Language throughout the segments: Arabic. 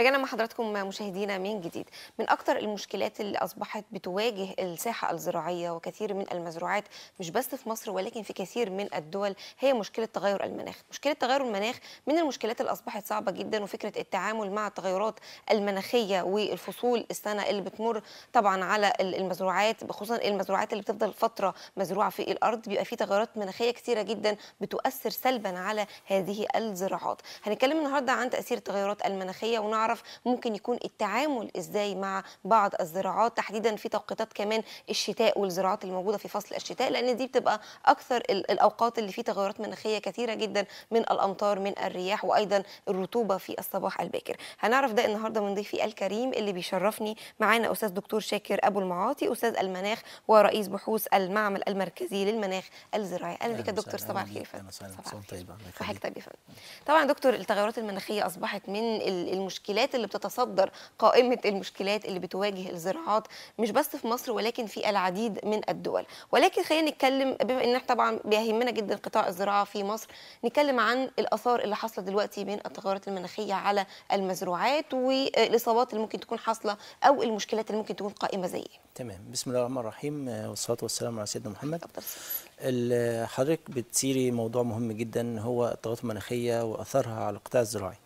رجعنا مع حضراتكم مشاهدينا من جديد من اكثر المشكلات اللي اصبحت بتواجه الساحه الزراعيه وكثير من المزروعات مش بس في مصر ولكن في كثير من الدول هي مشكله تغير المناخ مشكله تغير المناخ من المشكلات اللي اصبحت صعبه جدا وفكره التعامل مع التغيرات المناخيه والفصول السنه اللي بتمر طبعا على المزروعات خصوصا المزروعات اللي بتفضل فتره مزروعه في الارض بيبقى في تغيرات مناخيه كثيره جدا بتؤثر سلبا على هذه الزراعات هنتكلم النهارده عن تاثير التغيرات المناخيه ونعرف نعرف ممكن يكون التعامل ازاي مع بعض الزراعات تحديدا في توقيتات كمان الشتاء والزراعات اللي موجوده في فصل الشتاء لان دي بتبقى اكثر الاوقات اللي فيه تغيرات مناخيه كثيره جدا من الامطار من الرياح وايضا الرطوبه في الصباح الباكر هنعرف ده النهارده من ضيفي الكريم اللي بيشرفني معانا استاذ دكتور شاكر ابو المعاطي استاذ المناخ ورئيس بحوث المعمل المركزي للمناخ الزراعي اهلا بك يا دكتور صباح الخير فندم صباح طيب، الخير طبعا دكتور التغيرات المناخيه اصبحت من المشكلات المشكلات اللي بتتصدر قائمه المشكلات اللي بتواجه الزراعات مش بس في مصر ولكن في العديد من الدول ولكن خلينا نتكلم بما ان طبعا بيهمنا جدا قطاع الزراعه في مصر نتكلم عن الاثار اللي حصلت دلوقتي من التغيرات المناخيه على المزروعات والاصابات اللي ممكن تكون حاصله او المشكلات اللي ممكن تكون قائمه زي تمام بسم الله الرحمن الرحيم والصلاه والسلام على سيدنا محمد حضرتك بتثيري موضوع مهم جدا هو التغيرات المناخيه واثرها على القطاع الزراعي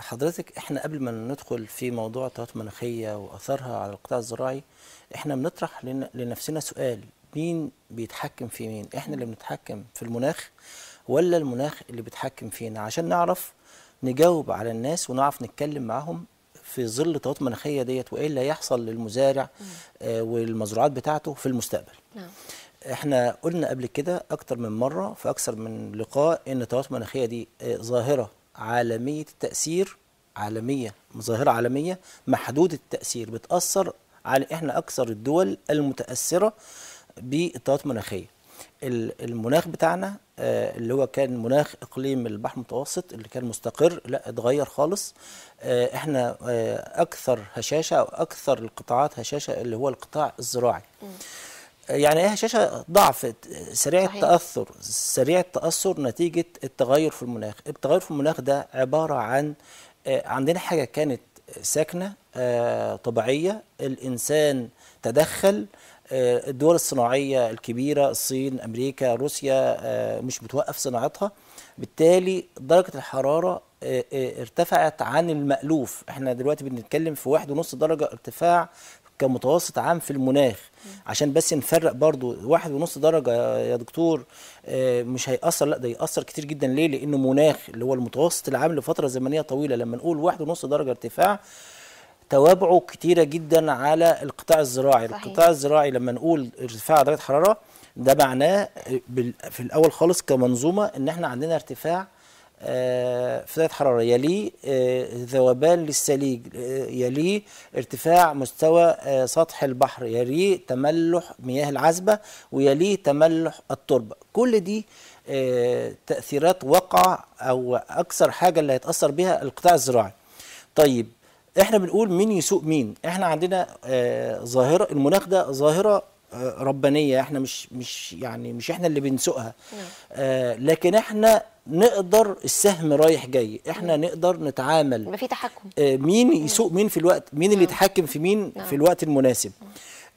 حضرتك احنا قبل ما ندخل في موضوع التهويات المناخيه واثرها على القطاع الزراعي احنا بنطرح لنفسنا سؤال مين بيتحكم في مين احنا اللي بنتحكم في المناخ ولا المناخ اللي بيتحكم فينا عشان نعرف نجاوب على الناس ونعرف نتكلم معاهم في ظل التوتر المناخيه ديت وايه اللي هيحصل للمزارع آه والمزروعات بتاعته في المستقبل نعم. احنا قلنا قبل كده اكتر من مره في اكثر من لقاء ان التوتر المناخيه دي آه ظاهره عالمية التأثير عالمية ظاهرة عالمية محدودة التأثير بتأثر على إحنا أكثر الدول المتأثرة بإضطرابات مناخية المناخ بتاعنا آه، اللي هو كان مناخ اقليم البحر المتوسط اللي كان مستقر لا اتغير خالص آه، احنا آه، اكثر هشاشه او اكثر القطاعات هشاشه اللي هو القطاع الزراعي يعني هي هشاشه ضعف سريع صحيح. التاثر سريع التاثر نتيجه التغير في المناخ التغير في المناخ ده عباره عن آه، عندنا حاجه كانت ساكنه آه، طبيعيه الانسان تدخل آه، الدول الصناعيه الكبيره الصين امريكا روسيا مش بتوقف صناعتها بالتالي درجه الحراره ارتفعت عن المألوف احنا دلوقتي بنتكلم في واحد ونص درجة ارتفاع كمتوسط عام في المناخ عشان بس نفرق برضو واحد ونص درجة يا دكتور آه، مش هيأثر لا ده يأثر كتير جدا ليه لأنه مناخ اللي هو المتوسط العام لفترة زمنية طويلة لما نقول واحد ونص درجة ارتفاع توابعه كتيرة جدا على القطاع الزراعي صحيح. القطاع الزراعي لما نقول ارتفاع درجة حرارة ده معناه في الأول خالص كمنظومة إن احنا عندنا ارتفاع آه، فتات حرارة يليه آه، ذوبان للثليج آه، يليه ارتفاع مستوى سطح البحر يليه تملح مياه العذبة ويليه تملح التربة كل دي تأثيرات وقع أو أكثر حاجة اللي هيتأثر بها القطاع الزراعي طيب احنا بنقول مين يسوق مين احنا عندنا ظاهرة المناخ ده ظاهرة ربانيه احنا مش مش يعني مش احنا اللي بنسوقها نعم. آه لكن احنا نقدر السهم رايح جاي احنا مم. نعم. نقدر نتعامل يبقى في تحكم آه مين يسوق مين في الوقت مين اللي نعم. يتحكم في مين مم. في الوقت المناسب مم.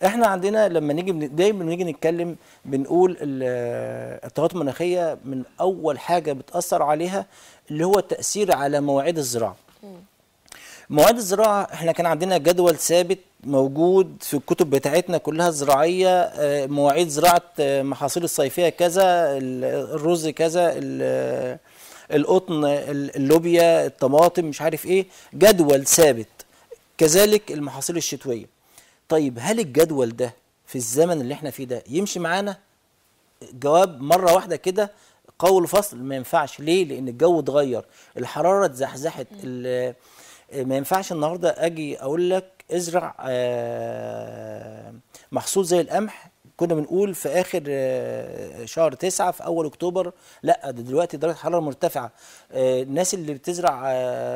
احنا عندنا لما نيجي دايما نيجي نتكلم بنقول التغيرات المناخيه من اول حاجه بتاثر عليها اللي هو التاثير على مواعيد الزراعه مواد الزراعه احنا كان عندنا جدول ثابت موجود في الكتب بتاعتنا كلها الزراعيه آه، مواعيد زراعه آه، محاصيل الصيفيه كذا الرز كذا القطن اللوبيا الطماطم مش عارف ايه جدول ثابت كذلك المحاصيل الشتويه طيب هل الجدول ده في الزمن اللي احنا فيه ده يمشي معانا جواب مره واحده كده قول فصل ما ينفعش ليه لان الجو اتغير الحراره اتزحزحت ما ينفعش النهارده اجي اقول لك ازرع آه، محصول زي القمح كنا بنقول في اخر آه، شهر تسعة في اول اكتوبر لا ده دلوقتي درجه الحراره مرتفعه آه، الناس اللي بتزرع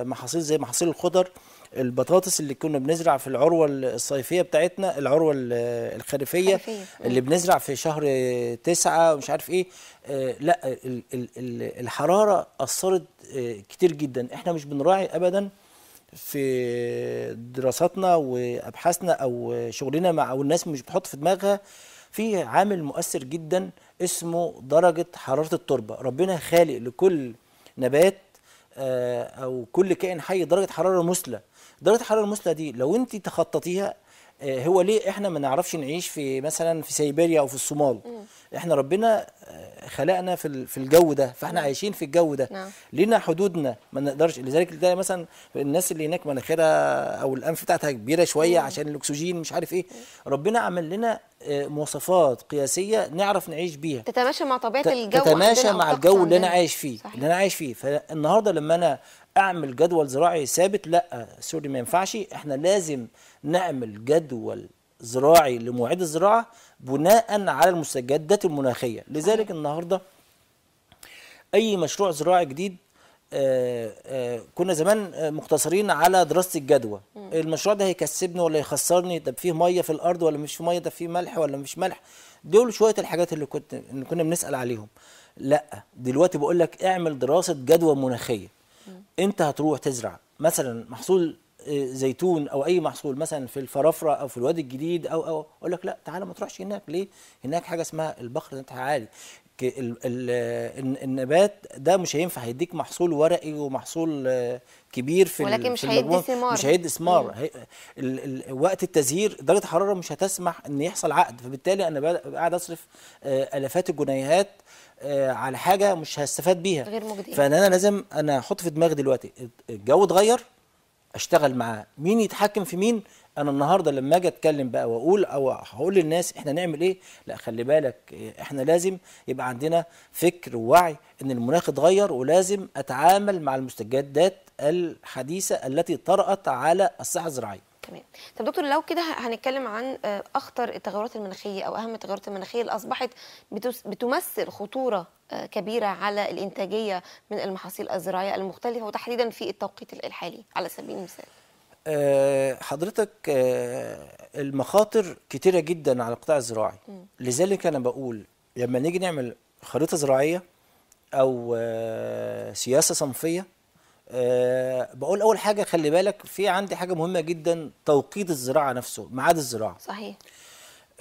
محاصيل زي محاصيل الخضر البطاطس اللي كنا بنزرع في العروه الصيفيه بتاعتنا العروه الخريفيه خريفية. اللي بنزرع في شهر تسعة ومش عارف ايه لا الحراره اثرت كتير جدا احنا مش بنراعي ابدا في دراساتنا وابحاثنا او شغلنا مع او الناس مش بتحط في دماغها في عامل مؤثر جدا اسمه درجه حراره التربه ربنا خالق لكل نبات آه، او كل كائن حي درجه حراره مثلى درجه الحراره المثلى دي لو انت تخططيها آه، هو ليه احنا ما نعرفش نعيش في مثلا في سيبيريا او في الصومال احنا ربنا آه، خلقنا في في الجو ده فاحنا نعم. عايشين في الجو ده نعم. لينا حدودنا ما نقدرش لذلك ده مثلا الناس اللي هناك مناخيرها او الانف بتاعتها كبيره شويه مم. نعم. عشان الاكسجين مش عارف ايه مم. نعم. ربنا عمل لنا آه، مواصفات قياسيه نعرف نعيش بيها تتماشى مع طبيعه الجو تتماشى مع الجو اللي انا عايش فيه صحيح. اللي انا عايش فيه فالنهارده لما انا اعمل جدول زراعي ثابت لا سوري ما ينفعش احنا لازم نعمل جدول زراعي لمواعيد الزراعه بناء على المستجدات المناخية لذلك النهاردة أي مشروع زراعي جديد آآ آه، آآ آه، كنا زمان مقتصرين على دراسه الجدوى المشروع ده هيكسبني ولا هيخسرني طب فيه ميه في الارض ولا مش في ميه ده فيه ملح ولا مش ملح دول شويه الحاجات اللي كنت اللي كنا بنسال عليهم لا دلوقتي بقول لك اعمل دراسه جدوى مناخيه انت هتروح تزرع مثلا محصول زيتون او اي محصول مثلا في الفرافره او في الوادي الجديد او او اقول لك لا تعالى ما تروحش هناك ليه؟ هناك حاجه اسمها البخر ده عالي النبات ده مش هينفع هيديك محصول ورقي ومحصول آه، كبير في ولكن مش هيدي ثمار مش هيدي ثمار وقت التزهير درجه الحراره مش هتسمح ان يحصل عقد فبالتالي انا قاعد اصرف آه، الافات الجنيهات آه، على حاجه مش هستفاد بيها غير مجديه فانا لازم انا احط في دماغي دلوقتي الجو اتغير اشتغل معاه مين يتحكم في مين انا النهارده لما اجي اتكلم بقى واقول او هقول للناس احنا نعمل ايه لا خلي بالك احنا لازم يبقى عندنا فكر ووعي ان المناخ اتغير ولازم اتعامل مع المستجدات الحديثه التي طرات على الساحه الزراعيه تمام طب دكتور لو كده هنتكلم عن آه، اخطر التغيرات المناخيه او اهم التغيرات المناخيه اللي اصبحت بتمثل خطوره آه، كبيره على الانتاجيه من المحاصيل الزراعيه المختلفه وتحديدا في التوقيت الحالي على سبيل المثال آه، حضرتك المخاطر كتيرة جدا على القطاع الزراعي لذلك أنا بقول لما نيجي نعمل خريطة زراعية أو سياسة صنفية آه، بقول اول حاجه خلي بالك في عندي حاجه مهمه جدا توقيت الزراعه نفسه ميعاد الزراعه صحيح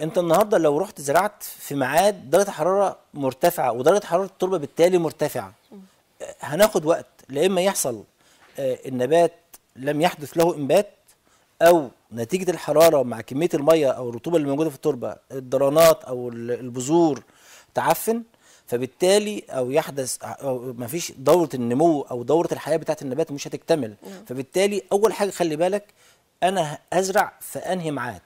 انت النهارده لو رحت زرعت في ميعاد درجه حراره مرتفعه ودرجه حراره التربه بالتالي مرتفعه آه، هناخد وقت لا اما يحصل آه، النبات لم يحدث له انبات او نتيجه الحراره مع كميه الميه او الرطوبه اللي موجوده في التربه الدرانات او البذور تعفن فبالتالي او يحدث أو ما فيش دوره النمو او دوره الحياه بتاعه النبات مش هتكتمل مم. نعم. فبالتالي اول حاجه خلي بالك انا ازرع في انهي ميعاد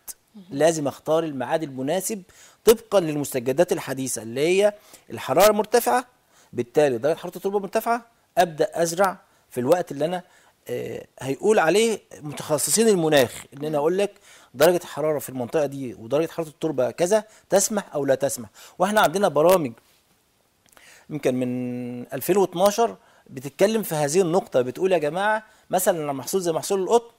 لازم اختار الميعاد المناسب طبقا للمستجدات الحديثه اللي هي الحراره مرتفعه بالتالي درجه حراره التربه مرتفعه ابدا ازرع في الوقت اللي انا آه، هيقول عليه متخصصين المناخ ان انا اقول لك درجه الحراره في المنطقه دي ودرجه حراره التربه كذا تسمح او لا تسمح واحنا عندنا برامج يمكن من 2012 بتتكلم في هذه النقطه بتقول يا جماعه مثلا لما محصول زي محصول القطن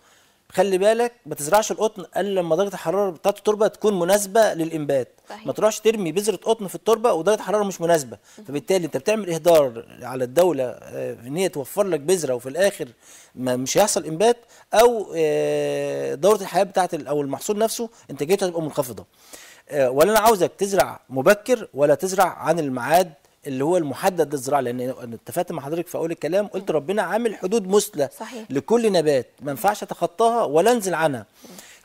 خلي بالك ما تزرعش القطن الا لما درجه الحراره بتاعت التربه تكون مناسبه للانبات ما تروحش ترمي بذره قطن في التربه ودرجه حراره مش مناسبه فبالتالي انت بتعمل اهدار على الدوله آه، ان هي توفر لك بذره وفي الاخر ما مش هيحصل انبات او آه، دوره الحياه بتاعت او المحصول نفسه انتاجيته هتبقى منخفضه آه، ولا انا عاوزك تزرع مبكر ولا تزرع عن الميعاد اللي هو المحدد للزراعه لان انا اتفقت مع حضرتك في اول الكلام قلت ربنا عامل حدود مثلى لكل نبات ما ينفعش اتخطاها ولا انزل عنها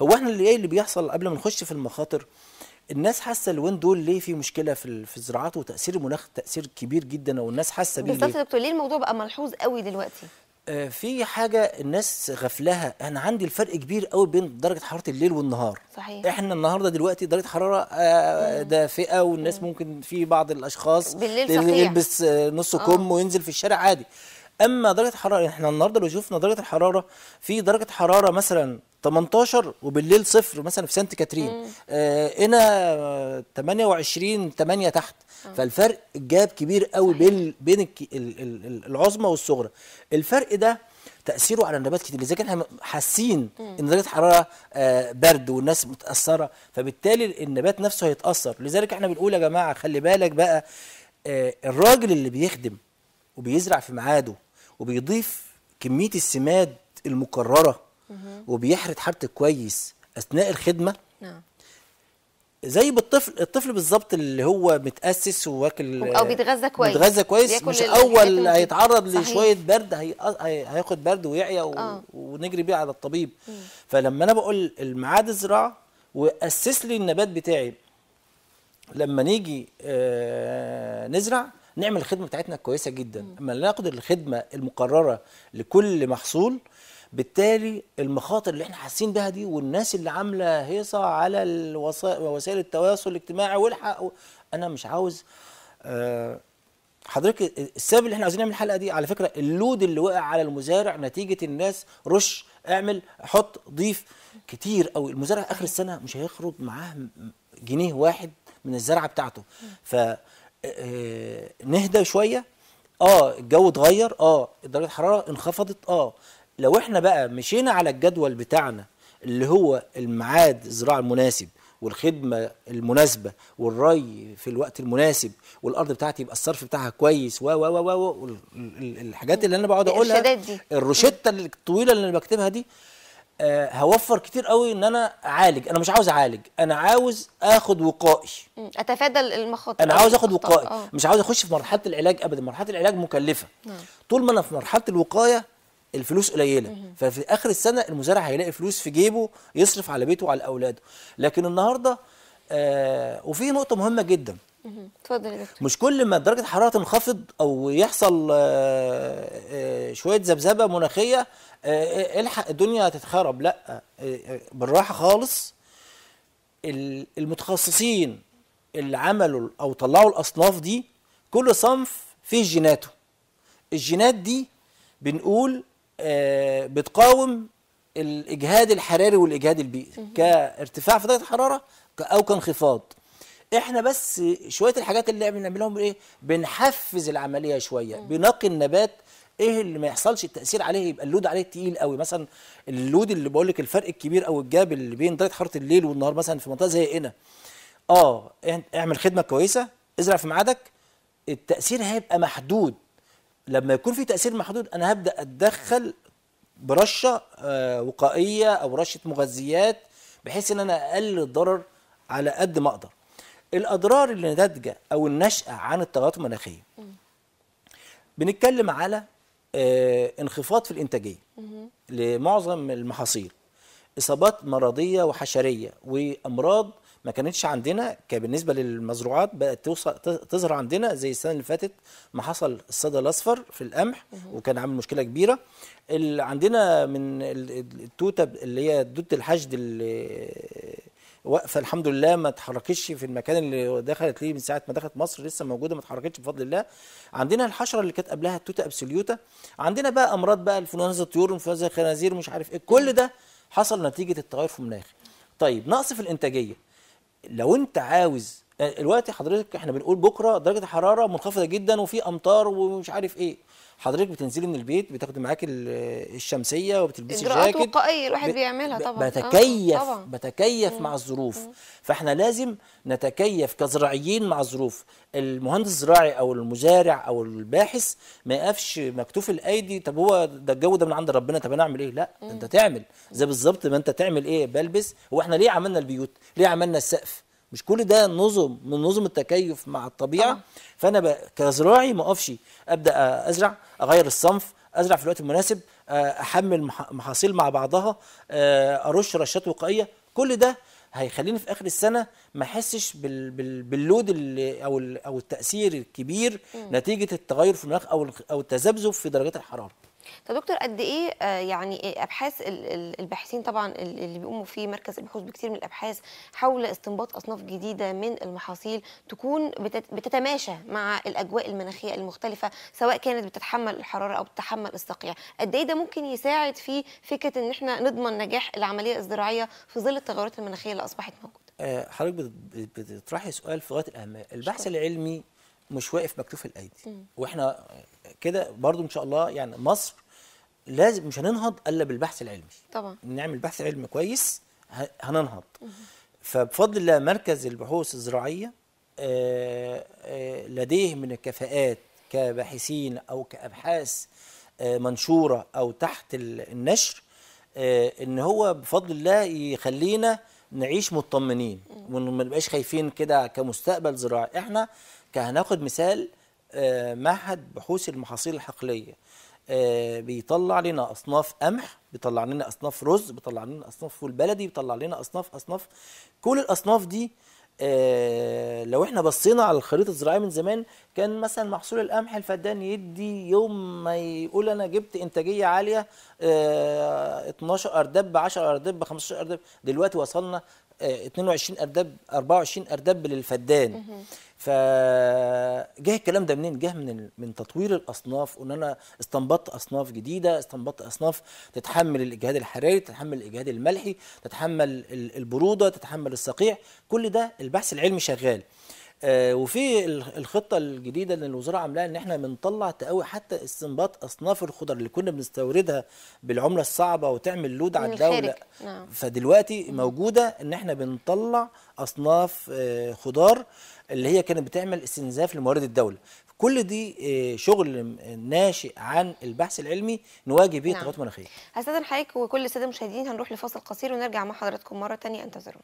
هو احنا اللي ايه اللي بيحصل قبل ما نخش في المخاطر الناس حاسه الوين دول ليه في مشكله في في الزراعات وتاثير المناخ تاثير كبير جدا والناس حاسه بيه بالظبط يا دكتور ليه الموضوع بقى ملحوظ قوي دلوقتي آه، في حاجة الناس غفلها أنا عندي الفرق كبير قوي بين درجة حرارة الليل والنهار صحيح إحنا النهاردة دلوقتي درجة حرارة آه، دافئة والناس مم. ممكن في بعض الأشخاص بالليل يلبس نص كم آه. وينزل في الشارع عادي اما درجه الحراره يعني احنا النهارده لو شفنا درجه الحراره في درجه حراره مثلا 18 وبالليل صفر مثلا في سانت كاترين آه هنا 28 8 تحت مم. آه. فالفرق جاب كبير قوي بين بين العظمى والصغرى الفرق ده تاثيره على النبات كتير لذلك احنا حاسين ان درجه الحراره آه برد والناس متاثره فبالتالي النبات نفسه هيتاثر لذلك احنا بنقول يا جماعه خلي بالك بقى آه الراجل اللي بيخدم وبيزرع في ميعاده وبيضيف كميه السماد المكرره وبيحرد حرت كويس اثناء الخدمه نعم زي بالطفل الطفل بالظبط اللي هو متاسس وواكل او بيتغذى كويس بيتغذى كويس مش اول هيتعرض لشويه برد هي... هياخد برد ويعيا و... آه. ونجري بيه على الطبيب م. فلما انا بقول الميعاد الزراعه واسس لي النبات بتاعي لما نيجي آه نزرع نعمل الخدمه بتاعتنا كويسه جدا اما ناخد الخدمه المقرره لكل محصول بالتالي المخاطر اللي احنا حاسين بها دي والناس اللي عامله هيصه على وسائل التواصل الاجتماعي والحق انا مش عاوز أه حضرتك السبب اللي احنا عاوزين نعمل الحلقه دي على فكره اللود اللي وقع على المزارع نتيجه الناس رش اعمل حط ضيف كتير او المزارع اخر السنه مش هيخرج معاه جنيه واحد من الزرعه بتاعته ف آه، نهدى شويه اه الجو اتغير اه درجه الحراره انخفضت اه لو احنا بقى مشينا على الجدول بتاعنا اللي هو الميعاد الزراعه المناسب والخدمه المناسبه والري في الوقت المناسب والارض بتاعتي يبقى الصرف بتاعها كويس و و و و الحاجات اللي انا بقعد اقولها الروشته الطويله اللي انا بكتبها دي آه، هوفر كتير قوي ان انا اعالج انا مش عاوز اعالج انا عاوز اخد وقائي اتفادى المخاطر انا عاوز اخد وقائي أوه. مش عاوز اخش في مرحله العلاج ابدا مرحله العلاج مكلفه مم. نعم. طول ما انا في مرحله الوقايه الفلوس قليله ففي اخر السنه المزارع هيلاقي فلوس في جيبه يصرف على بيته وعلى اولاده لكن النهارده آه وفي نقطه مهمه جدا مش كل ما درجه الحراره تنخفض او يحصل آه، آه، شويه ذبذبه مناخيه آه، الحق الدنيا هتتخرب لا بالراحه خالص المتخصصين اللي عملوا او طلعوا الاصناف دي كل صنف فيه جيناته الجينات دي بنقول بتقاوم الاجهاد الحراري والاجهاد البيئي كارتفاع في درجه الحراره او كانخفاض احنا بس شويه الحاجات اللي بنعملهم ايه بنحفز العمليه شويه بنقي النبات ايه اللي ما يحصلش التاثير عليه يبقى اللود عليه تقيل قوي مثلا اللود اللي بقول لك الفرق الكبير او الجاب اللي بين درجه حراره الليل والنهار مثلا في منطقه زي هنا اه اعمل خدمه كويسه ازرع في ميعادك التاثير هيبقى محدود لما يكون في تاثير محدود انا هبدا اتدخل برشه آه، وقائيه او رشه مغذيات بحيث ان انا اقلل الضرر على قد ما اقدر الاضرار اللي ناتجه او الناشئه عن التغيرات المناخيه بنتكلم على آه، انخفاض في الانتاجيه لمعظم المحاصيل اصابات مرضيه وحشريه وامراض ما كانتش عندنا بالنسبه للمزروعات بقت توصل تظهر عندنا زي السنه اللي فاتت ما حصل الصدى الاصفر في القمح وكان عامل مشكله كبيره اللي عندنا من التوته اللي هي دوت الحشد اللي واقفه الحمد لله ما اتحركتش في المكان اللي دخلت ليه من ساعه ما دخلت مصر لسه موجوده ما اتحركتش بفضل الله عندنا الحشره اللي كانت قبلها التوتا ابسوليوتا عندنا بقى امراض بقى الانفلونزا الطيور انفلونزا الخنازير مش عارف ايه كل ده حصل نتيجه التغير في المناخ طيب نقص في الانتاجيه لو انت عاوز دلوقتي يعني حضرتك احنا بنقول بكره درجه الحراره منخفضه جدا وفي امطار ومش عارف ايه حضرتك بتنزلي من البيت بتاخدي معاكي الشمسيه وبتلبسي جاكيت اجراءات وقائيه الواحد بيعملها طبعا بتكيف آه طبعا. بتكيف مم. مع الظروف مم. فاحنا لازم نتكيف كزراعيين مع الظروف المهندس الزراعي او المزارع او الباحث ما يقفش مكتوف الايدي طب هو ده الجو ده من عند ربنا طب انا اعمل ايه لا مم. انت تعمل زي بالظبط ما انت تعمل ايه بلبس هو احنا ليه عملنا البيوت ليه عملنا السقف مش كل ده نظم من نظم التكيف مع الطبيعه طبعا. فانا كزراعي ما اقفش ابدا ازرع اغير الصنف ازرع في الوقت المناسب احمل محاصيل مع بعضها ارش رشات وقائيه كل ده هيخليني في اخر السنه ما احسش بال بال باللود اللي او او التاثير الكبير م. نتيجه التغير في المناخ او او التذبذب في درجات الحراره طب دكتور قد ايه آه، يعني آه، ابحاث الباحثين طبعا اللي بيقوموا في مركز البحوث بكثير من الابحاث حول استنباط اصناف جديده من المحاصيل تكون بتتماشى مع الاجواء المناخيه المختلفه سواء كانت بتتحمل الحراره او بتتحمل الصقيع قد ايه ده ممكن يساعد في فكره ان احنا نضمن نجاح العمليه الزراعيه في ظل التغيرات المناخيه اللي اصبحت موجوده آه، حضرتك بتطرحي سؤال في غايه الاهميه البحث شكرا. العلمي مش واقف مكتوف الايدي واحنا كده برضو ان شاء الله يعني مصر لازم مش هننهض الا بالبحث العلمي طبعا نعمل بحث علمي كويس هننهض فبفضل الله مركز البحوث الزراعيه آه، آه، لديه من الكفاءات كباحثين او كابحاث آه، منشوره او تحت النشر ان هو بفضل الله يخلينا نعيش مطمنين وما نبقاش خايفين كده كمستقبل زراعي احنا هناخد مثال آه، معهد بحوث المحاصيل الحقليه آه، بيطلع لنا اصناف قمح بيطلع لنا اصناف رز بيطلع لنا اصناف فول بلدي بيطلع لنا اصناف اصناف كل الاصناف دي آه، لو احنا بصينا على الخريطه الزراعيه من زمان كان مثلا محصول القمح الفدان يدي يوم ما يقول انا جبت انتاجيه عاليه 12 ارداب ب 10 ارداب ب 15 ارداب دلوقتي وصلنا 22 ارداب 24 ارداب للفدان فجه الكلام ده منين جه من من تطوير الاصناف وان انا استنبطت اصناف جديده استنبطت اصناف تتحمل الاجهاد الحراري تتحمل الاجهاد الملحي تتحمل البروده تتحمل الصقيع كل ده البحث العلمي شغال آه، وفي الخطه الجديده اللي الوزاره عاملاها ان احنا بنطلع تقوي حتى استنباط اصناف الخضر اللي كنا بنستوردها بالعمله الصعبه وتعمل لود على الدوله نعم. فدلوقتي موجوده ان احنا بنطلع اصناف آه، خضار اللي هي كانت بتعمل استنزاف لموارد الدوله كل دي آه، شغل ناشئ عن البحث العلمي نواجه بيه نعم. التغيرات المناخيه هستاذن حضرتك وكل الساده المشاهدين هنروح لفاصل قصير ونرجع مع حضراتكم مره ثانيه انتظرونا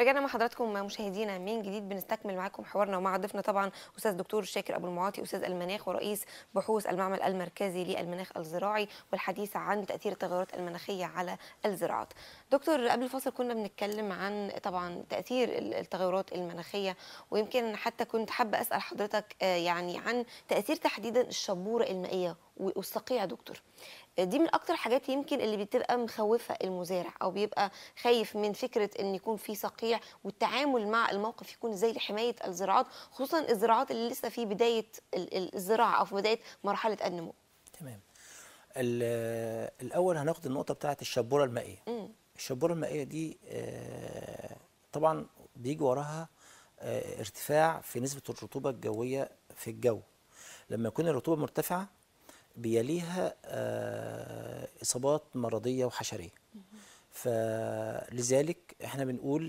رجعنا مع حضراتكم مشاهدينا من جديد بنستكمل معاكم حوارنا ومع ضيفنا طبعا استاذ دكتور شاكر ابو المعاطي استاذ المناخ ورئيس بحوث المعمل المركزي للمناخ الزراعي والحديث عن تاثير التغيرات المناخيه على الزراعات دكتور قبل الفاصل كنا بنتكلم عن طبعا تاثير التغيرات المناخيه ويمكن حتى كنت حابه اسال حضرتك آه، يعني عن تاثير تحديدا الشبوره المائيه والصقيع دكتور آه، دي من اكتر حاجات يمكن اللي بتبقى مخوفه المزارع او بيبقى خايف من فكره ان يكون في صقيع والتعامل مع الموقف يكون ازاي لحمايه الزراعات خصوصا الزراعات اللي لسه في بدايه الزراعه او في بدايه مرحله النمو تمام الاول هناخد النقطه بتاعه الشبوره المائيه م. الشبورة المائية دي آه، طبعا بيجي وراها آه، ارتفاع في نسبة الرطوبة الجوية في الجو لما يكون الرطوبة مرتفعة بيليها آه، إصابات مرضية وحشرية فلذلك احنا بنقول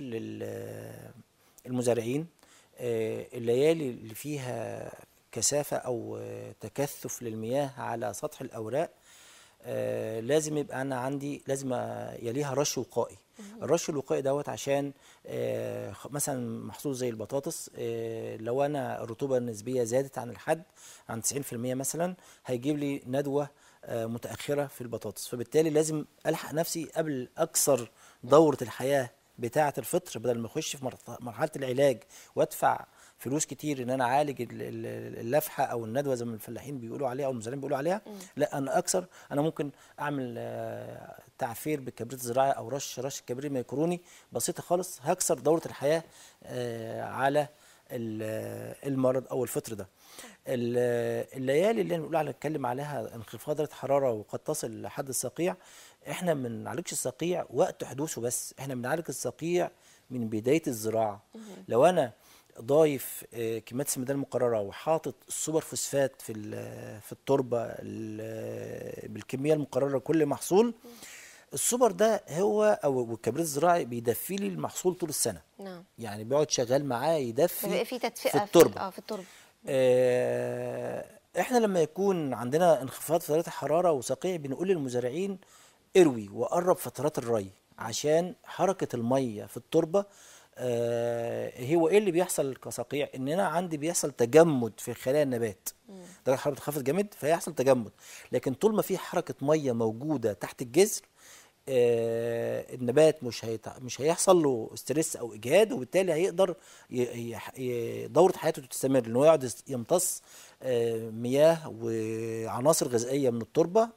للمزارعين الليالي اللي فيها كثافة أو تكثف للمياه على سطح الأوراق آه، لازم يبقى انا عندي لازم يليها رش وقائي الرش الوقائي دوت عشان آه، مثلا محصول زي البطاطس آه، لو انا الرطوبه النسبيه زادت عن الحد عن 90% مثلا هيجيب لي ندوه متاخره في البطاطس فبالتالي لازم الحق نفسي قبل اكثر دوره الحياه بتاعه الفطر بدل ما اخش في مرحله العلاج وادفع فلوس كتير ان انا اعالج اللفحه او الندوه زي ما الفلاحين بيقولوا عليها او المزارعين بيقولوا عليها لا انا اكثر انا ممكن اعمل آه، تعفير بالكبريت الزراعي او رش رش كبريت ميكروني بسيطه خالص هكسر دوره الحياه آه، على آه، المرض او الفطر ده الليالي اللي بنقول عليها نتكلم عليها انخفاض درجه حراره وقد تصل لحد الصقيع احنا ما بنعالجش الصقيع وقت حدوثه بس احنا بنعالج الصقيع من بدايه الزراعه لو انا ضايف آه، كميات السمدان المقرره وحاطط السوبر فوسفات في آه، في التربه آه، بالكميه المقرره لكل محصول السوبر ده هو او الكبريت الزراعي بيدفي لي المحصول طول السنه نعم يعني بيقعد شغال معاه يدفي في تدفئه في التربه اه في التربه احنا لما يكون عندنا انخفاض درجه الحراره وصقيع بنقول للمزارعين اروي وقرب فترات الري عشان حركه الميه في التربه آه، هو ايه اللي بيحصل كصقيع ان انا عندي بيحصل تجمد في خلايا النبات درجه الحراره بتخفض جامد فيحصل تجمد لكن طول ما في حركه ميه موجوده تحت الجذر آه، النبات مش هيط... مش هيحصل له ستريس او اجهاد وبالتالي هيقدر ي... ي... دوره حياته تستمر لانه يقعد يمتص آه، مياه وعناصر غذائيه من التربه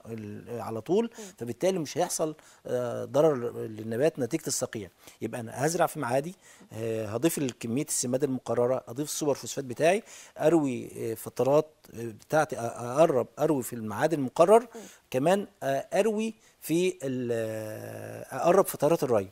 على طول فبالتالي مش هيحصل آه، ضرر للنبات نتيجه الصقيع يبقى انا هزرع في معادي هضيف كميه السماد المقرره اضيف السوبر فوسفات بتاعي اروي فترات بتاعتي اقرب اروي في المعاد المقرر كمان اروي في اقرب فترات الري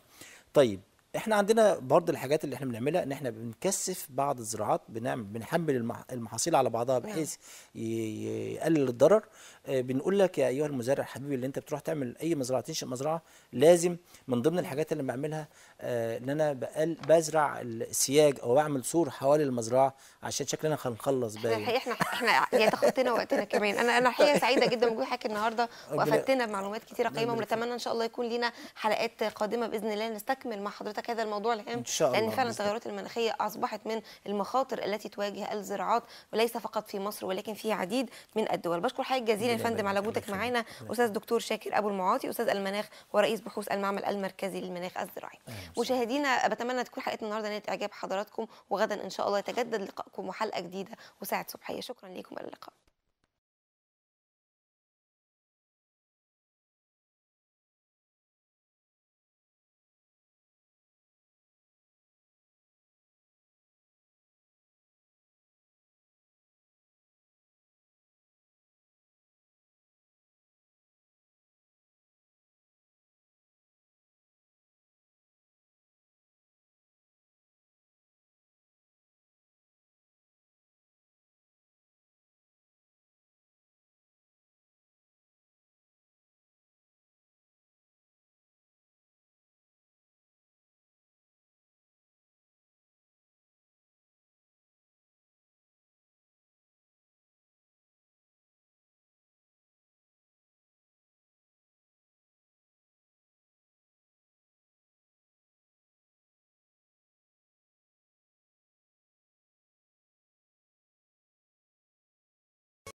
طيب احنا عندنا برضه الحاجات اللي احنا بنعملها ان احنا بنكثف بعض الزراعات بنعمل بنحمل المحاصيل على بعضها بحيث نعم. يقلل الضرر آه، بنقول لك يا ايها المزارع حبيبي اللي انت بتروح تعمل اي مزرعه تنشئ مزرعه لازم من ضمن الحاجات اللي بعملها آه، ان انا بزرع السياج او بعمل سور حوالي المزرعه عشان شكلنا هنخلص باين الحقيقه احنا احنا يعني تخطينا وقتنا كمان انا انا الحقيقه سعيده جدا حضرتك النهارده وافدتنا بمعلومات كثيره قيمه ونتمنى ان شاء الله يكون لينا حلقات قادمه باذن الله نستكمل مع حضرتك هذا الموضوع الهام إن شاء الله لان فعلا التغيرات المناخيه اصبحت من المخاطر التي تواجه الزراعات وليس فقط في مصر ولكن في عديد من الدول بشكر حضرتك جزيلا يا فندم على وجودك معانا استاذ دكتور شاكر ابو المعاطي استاذ المناخ ورئيس بحوث المعمل المركزي للمناخ الزراعي مشاهدينا بتمنى تكون حلقه النهارده نالت اعجاب حضراتكم وغدا ان شاء الله يتجدد لقائكم وحلقه جديده وساعه صبحيه شكرا ليكم الى اللقاء